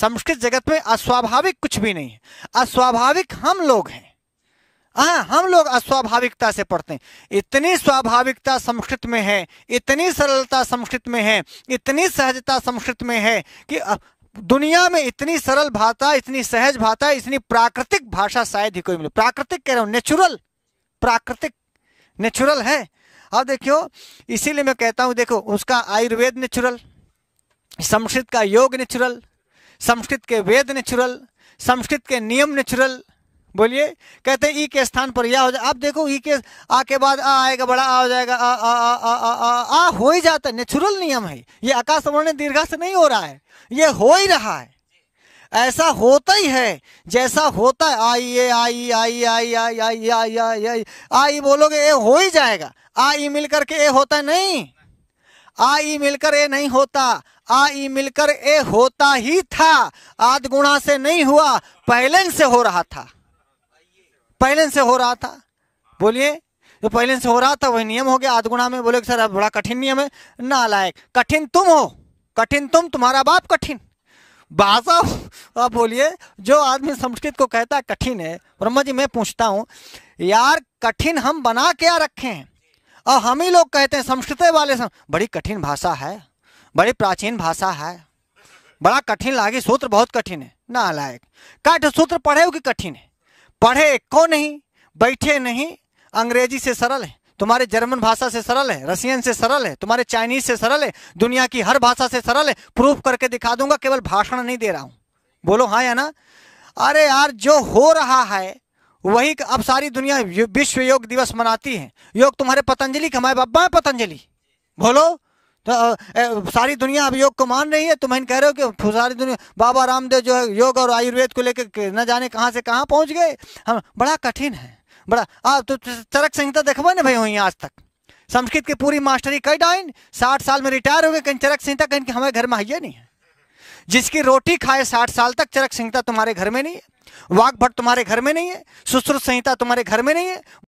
संस्कृत जगत में अस्वाभाविक कुछ भी नहीं है अस्वाभाविक हम लोग हैं आ, हम लोग अस्वाभाविकता से पढ़ते हैं इतनी स्वाभाविकता संस्कृत में है इतनी सरलता संस्कृत में है इतनी सहजता संस्कृत में है कि दुनिया में इतनी सरल भाषा इतनी सहज भाषा इतनी प्राकृतिक भाषा शायद ही कोई मिले प्राकृतिक कह रहा हूं नेचुरल प्राकृतिक नेचुरल है अब देखियो इसीलिए मैं कहता हूँ देखो उसका आयुर्वेद नेचुरल संस्कृत का योग नेचुरल संस्कृत के वेद नेचुरल संस्कृत के नियम नेचुरल बोलिए कहते हैं ई के स्थान पर या हो जाए आप देखो ई के आ के बाद आ आएगा बड़ा आ हो जाएगा आ आ आ आ आ आ, आ हो ही जाता है नेचुरल नियम है ये आकाश वर्ण दीर्घा से नहीं हो रहा है ये हो ही रहा है ऐसा होता ही है जैसा होता है आई ये आई आई आई आई आई आई आई आई आई बोलोगे ये हो ही जाएगा आई मिलकर के ए होता है नहीं आई मिलकर ए नहीं होता आ ई मिलकर ए होता ही था आध गुणा से नहीं हुआ पहले से हो रहा था पहले से हो रहा था बोलिए जो पहले से हो रहा था वही नियम हो गया आध गुणा में बोले सर बड़ा कठिन नियम है ना लायक कठिन तुम हो कठिन तुम तुम्हारा बाप कठिन बाजा आप बोलिए जो आदमी संस्कृत को कहता है कठिन है ब्रह्मा जी मैं पूछता हूँ यार कठिन हम बना क्या रखे हैं और हम ही लोग कहते हैं संस्कृत वाले बड़ी कठिन भाषा है बड़ी प्राचीन भाषा है बड़ा कठिन लागे सूत्र बहुत कठिन है ना लायक काट तो सूत्र पढ़े हो कि कठिन है पढ़े को नहीं बैठे नहीं अंग्रेजी से सरल है तुम्हारे जर्मन भाषा से सरल है रशियन से सरल है तुम्हारे चाइनीज से सरल है दुनिया की हर भाषा से सरल है प्रूफ करके दिखा दूंगा केवल भाषण नहीं दे रहा हूँ बोलो हाँ या ना अरे यार जो हो रहा है वही अब सारी दुनिया विश्व योग दिवस मनाती है योग तुम्हारे पतंजलि के हमारे बाबा पतंजलि बोलो तो ए, सारी दुनिया अब योग को मान रही है तुम तो इन कह रहे हो कि सारी दुनिया बाबा रामदेव जो है योग और आयुर्वेद को लेकर न जाने कहाँ से कहाँ पहुँच गए हम बड़ा कठिन है बड़ा आप तो चरक संहिता देखबो ना भाई वहीं आज तक संस्कृत की पूरी मास्टरी कई डाइन साठ साल में रिटायर हो गए कहीं चरक संहिता कहीं हमारे घर में आइए नहीं है जिसकी रोटी खाए साठ साल तक चरक संहिता तुम्हारे घर में नहीं है वाक भट्ट तुम्हारे घर में नहीं है सुश्रुत संहिता तुम्हारे घर में नहीं है